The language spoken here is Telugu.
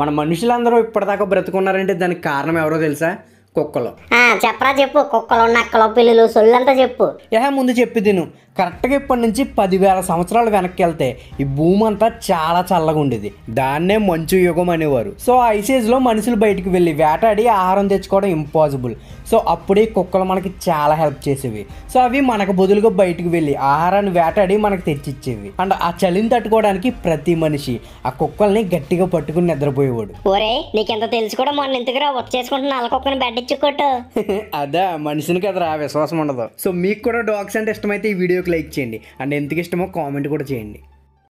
మన మనుషులందరూ ఇప్పటిదాకా బ్రతుకున్నారంటే దానికి కారణం ఎవరో తెలుసా కుక్కలు చెప్పరా చెప్పు కుక్కలు నక్కలు పిల్లులు సొల్లంతా చెప్పు ఏ ముందు చెప్పి తిను కరెక్ట్గా ఇప్పటి నుంచి పదివేల సంవత్సరాలు వెనక్కి వెళ్తే ఈ భూమి అంతా చాలా చల్లగా ఉండేది దాన్నే మంచు యుగం అనేవారు సో ఐసేజ్లో మనుషులు బయటికి వెళ్ళి వేటాడి ఆహారం తెచ్చుకోవడం ఇంపాసిబుల్ సో అప్పుడే కుక్కలు మనకి చాలా హెల్ప్ చేసేవి సో అవి మనకు బదులుగా బయటికి వెళ్ళి ఆహారాన్ని వేటాడి మనకు తెచ్చిచ్చేవి అండ్ ఆ చలిని తట్టుకోవడానికి ప్రతి మనిషి ఆ కుక్కల్ని గట్టిగా పట్టుకుని నిద్రపోయేవాడు ఒరే నీకెంత తెలుసు కూడా మొన్న ఇంతకు వచ్చేసుకుంటున్న అలా కుక్కని బెడ్ అదే మనిషిని కదా విశ్వాసం ఉండదు సో మీకు కూడా డాగ్స్ అంటే ఇష్టమైతే ఈ వీడియోకి లైక్ చేయండి అండ్ ఎందుకు ఇష్టమో కామెంట్ కూడా చేయండి